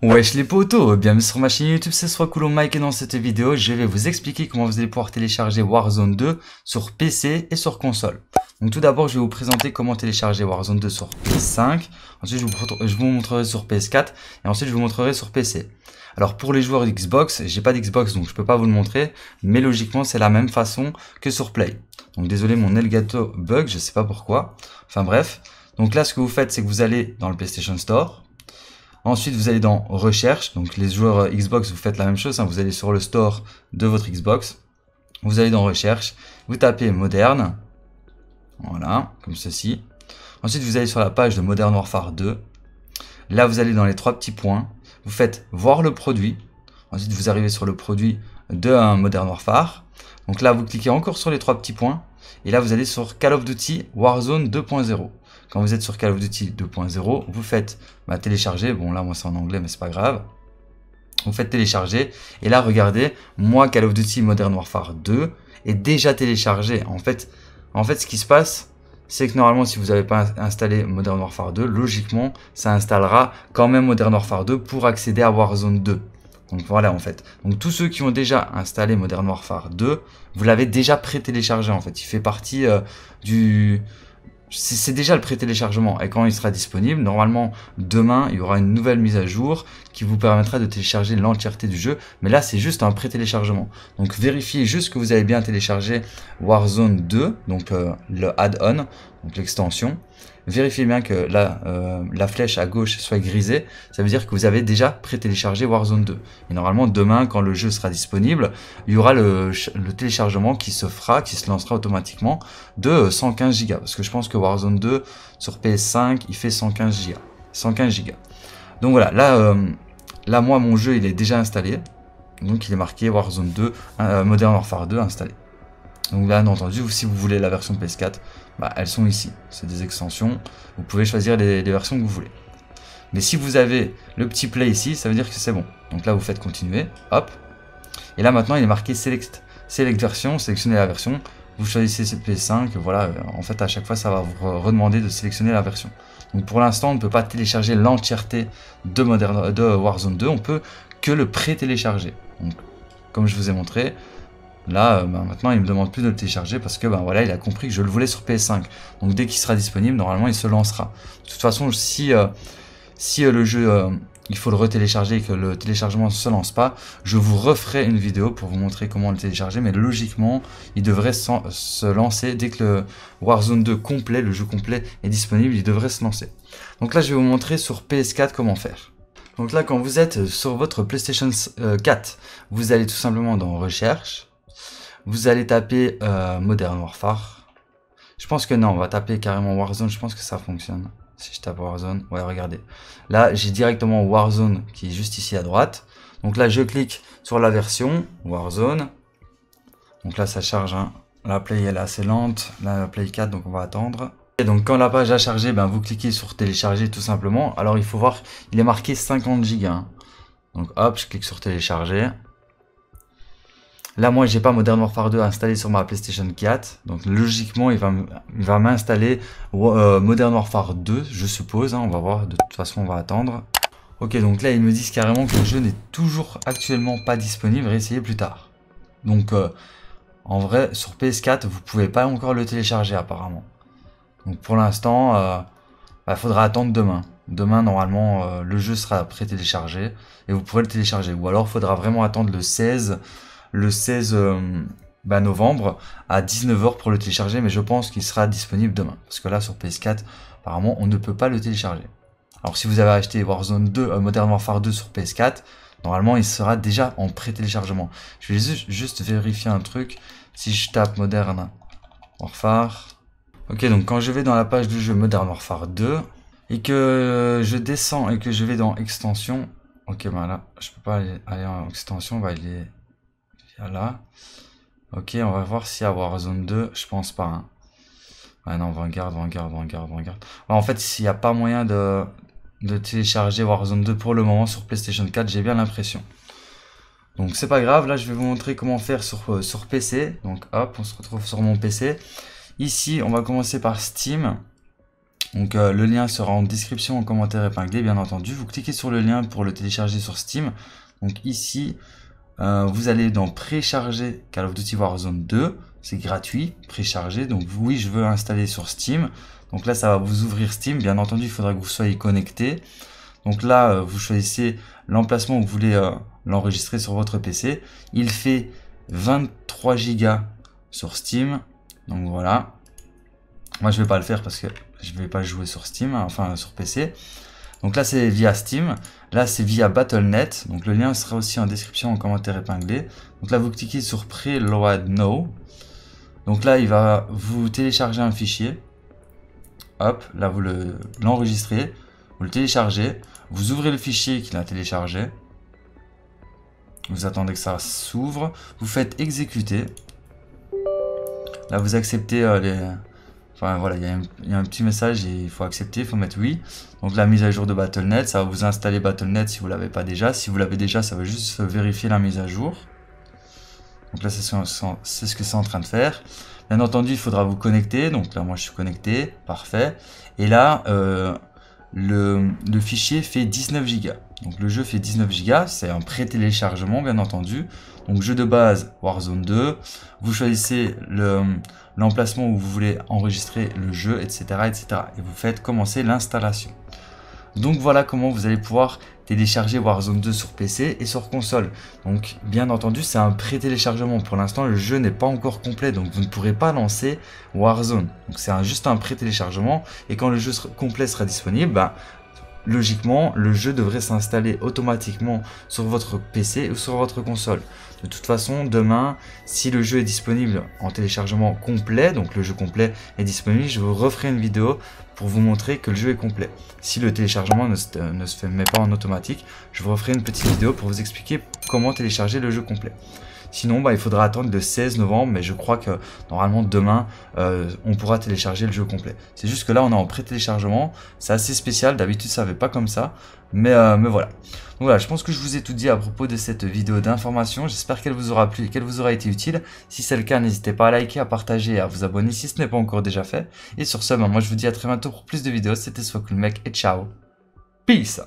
Wesh les potos, bienvenue sur ma chaîne YouTube, c'est cool Mike et dans cette vidéo, je vais vous expliquer comment vous allez pouvoir télécharger Warzone 2 sur PC et sur console. Donc tout d'abord, je vais vous présenter comment télécharger Warzone 2 sur PS5, ensuite je vous, je vous montrerai sur PS4 et ensuite je vous montrerai sur PC. Alors pour les joueurs d'Xbox, j'ai pas d'Xbox donc je peux pas vous le montrer, mais logiquement c'est la même façon que sur Play. Donc désolé mon Elgato bug, je sais pas pourquoi, enfin bref. Donc là ce que vous faites c'est que vous allez dans le PlayStation Store, Ensuite, vous allez dans Recherche. Donc, les joueurs euh, Xbox, vous faites la même chose. Hein. vous allez sur le store de votre Xbox. Vous allez dans Recherche. Vous tapez Moderne. Voilà, comme ceci. Ensuite, vous allez sur la page de Modern Warfare 2. Là, vous allez dans les trois petits points. Vous faites voir le produit. Ensuite, vous arrivez sur le produit de euh, Modern Warfare. Donc là, vous cliquez encore sur les trois petits points. Et là, vous allez sur Call of Duty Warzone 2.0. Quand vous êtes sur Call of Duty 2.0, vous faites bah, télécharger. Bon, là, moi, c'est en anglais, mais c'est pas grave. Vous faites télécharger. Et là, regardez, moi, Call of Duty Modern Warfare 2 est déjà téléchargé. En fait, en fait ce qui se passe, c'est que normalement, si vous n'avez pas installé Modern Warfare 2, logiquement, ça installera quand même Modern Warfare 2 pour accéder à Warzone 2. Donc voilà en fait. Donc tous ceux qui ont déjà installé Modern Warfare 2, vous l'avez déjà pré-téléchargé en fait. Il fait partie euh, du, c'est déjà le pré-téléchargement et quand il sera disponible, normalement demain il y aura une nouvelle mise à jour qui vous permettra de télécharger l'entièreté du jeu, mais là c'est juste un pré-téléchargement. Donc vérifiez juste que vous avez bien téléchargé Warzone 2, donc euh, le add-on, donc l'extension, vérifiez bien que euh, la, flèche à gauche soit grisée, ça veut dire que vous avez déjà pré-téléchargé Warzone 2. Et normalement, demain, quand le jeu sera disponible, il y aura le, téléchargement qui se fera, qui se lancera automatiquement de 115 Go. Parce que je pense que Warzone 2 sur PS5, il fait 115 Go. 115 Go. Donc voilà, euh, là, moi, mon jeu, il est déjà installé. Donc il est marqué Warzone 2, euh, Modern Warfare 2 installé. Donc bien entendu, si vous voulez la version PS4, bah, elles sont ici. C'est des extensions. Vous pouvez choisir les, versions que vous voulez. Mais si vous avez le petit play ici, ça veut dire que c'est bon. Donc là, vous faites continuer. Hop. Et là, maintenant, il est marqué Select. Select version, sélectionnez la version. Vous choisissez cette ps 5 Voilà, en fait, à chaque fois, ça va vous redemander de sélectionner la version. Donc pour l'instant, on ne peut pas télécharger l'entièreté de, de Warzone 2. On peut que le pré-télécharger. Donc, comme je vous ai montré, Là, euh, ben, maintenant, il me demande plus de le télécharger parce que ben voilà, il a compris que je le voulais sur PS5. Donc dès qu'il sera disponible, normalement, il se lancera. De toute façon, si euh, si euh, le jeu il faut le retélécharger et que le téléchargement ne se lance pas, je vous referai une vidéo pour vous montrer comment le télécharger, mais logiquement, il devrait se lancer dès que le Warzone 2 complet, le jeu complet est disponible, il devrait se lancer. Donc là, je vais vous montrer sur PS4 comment faire. Donc là, quand vous êtes sur votre PlayStation 4, vous allez tout simplement dans Recherche, vous allez taper euh, Modern Warfare. Je pense que non, on va taper carrément Warzone. Je pense que ça fonctionne. Si je tape Warzone, ouais, regardez. Là, j'ai directement Warzone qui est juste ici à droite. Donc là, je clique sur la version Warzone. Donc là, ça charge. Hein. La play, elle est assez lente. la play 4, donc on va attendre. Et donc quand la page a chargé, ben, vous cliquez sur télécharger tout simplement. Alors il faut voir, il est marqué 50 Go. Hein. Donc hop, je clique sur télécharger. Là, moi, j'ai pas Modern Warfare 2 installé sur ma PlayStation 4, donc logiquement, il va m'installer euh, Modern Warfare 2, je suppose. Hein. on va voir, de toute façon, on va attendre. Ok, donc là, ils me disent carrément que le jeu n'est toujours actuellement pas disponible, essayer plus tard. Donc, euh, en vrai, sur PS4, vous pouvez pas encore le télécharger, apparemment. Donc, pour l'instant, il euh, bah, faudra attendre demain. Demain, normalement, le jeu sera pré-téléchargé, et vous pourrez le télécharger. Ou alors, il faudra vraiment attendre le 16 le 16 euh, bah, novembre à 19h pour le télécharger, mais je pense qu'il sera disponible demain. Parce que là, sur PS4, apparemment, on ne peut pas le télécharger. Alors si vous avez acheté Warzone 2, euh, Modern Warfare 2 sur PS4, normalement il sera déjà en pré-téléchargement. Je vais juste vérifier un truc. Si je tape Modern Warfare... Ok, donc quand je vais dans la page du jeu Modern Warfare 2, et que je descends et que je vais dans extension... Ok, ben là, je peux pas aller, aller en extension, bah il est là. Ok, on va voir si avoir Warzone 2, je pense pas. Ah non, regarde, Vanguard, Vanguard, Vanguard. regarde. en fait, s'il n'y a pas moyen de, de télécharger Warzone 2 pour le moment sur PlayStation 4, j'ai bien l'impression. Donc c'est pas grave, là je vais vous montrer comment faire sur, euh, sur PC. Donc hop, on se retrouve sur mon PC. Ici, on va commencer par Steam. Donc euh, le lien sera en description, en commentaire épinglé, bien entendu. Vous cliquez sur le lien pour le télécharger sur Steam. Donc ici, euh, vous allez dans précharger Call of Duty Warzone 2. C'est gratuit, préchargé. Donc oui, je veux installer sur Steam. Donc là, ça va vous ouvrir Steam. Bien entendu, il faudra que vous soyez connecté. Donc là, euh, vous choisissez l'emplacement où vous voulez euh, l'enregistrer sur votre PC. Il fait 23 Go sur Steam. Donc voilà. Moi, je ne vais pas le faire parce que je ne vais pas jouer sur Steam, hein, enfin sur PC. Donc là, c'est via Steam. Là, c'est via Battle.net. Donc le lien sera aussi en description, en commentaire épinglé. Donc là, vous cliquez sur Preload Now. Donc là, il va vous télécharger un fichier. Hop, là, vous l'enregistrez. vous le téléchargez. Vous ouvrez le fichier qu'il a téléchargé. Vous attendez que ça s'ouvre. Vous faites exécuter. Là, vous acceptez euh, les, Enfin voilà, il y, a un petit message et il faut accepter, il faut mettre oui. Donc la mise à jour de BattleNet, ça va vous installer BattleNet si vous ne l'avez pas déjà. Si vous l'avez déjà, ça va juste vérifier la mise à jour. Donc là, c'est ce que c'est en train de faire. Bien entendu, il faudra vous connecter. Donc là, moi, je suis connecté. Parfait. Et là, euh, le, le, fichier fait 19 gigas. Donc le jeu fait 19 Go, c'est un pré-téléchargement bien entendu. Donc jeu de base Warzone 2, vous choisissez l'emplacement où vous voulez enregistrer le jeu, etc. etc. et vous faites commencer l'installation. Donc voilà comment vous allez pouvoir télécharger Warzone 2 sur PC et sur console. Donc bien entendu c'est un pré-téléchargement. Pour l'instant le jeu n'est pas encore complet donc vous ne pourrez pas lancer Warzone. Donc c'est juste un pré-téléchargement et quand le jeu complet sera disponible, bah, logiquement, le jeu devrait s'installer automatiquement sur votre PC ou sur votre console. De toute façon, demain, si le jeu est disponible en téléchargement complet, donc le jeu complet est disponible, je vous referai une vidéo pour vous montrer que le jeu est complet. Si le téléchargement ne se, fait, pas en automatique, je vous referai une petite vidéo pour vous expliquer comment télécharger le jeu complet. Sinon, bah, il faudra attendre le 16 novembre, mais je crois que normalement demain, euh, on pourra télécharger le jeu complet. C'est juste que là, on est en pré-téléchargement. C'est assez spécial. D'habitude, ça ne pas comme ça. Euh, mais, voilà. Donc voilà, je pense que je vous ai tout dit à propos de cette vidéo d'information. J'espère qu'elle vous aura plu et qu'elle vous aura été utile. Si c'est le cas, n'hésitez pas à liker, à partager et à vous abonner si ce n'est pas encore déjà fait. Et sur ce, bah, moi je vous dis à très bientôt pour plus de vidéos. C'était Soit Cool Mec et ciao. Peace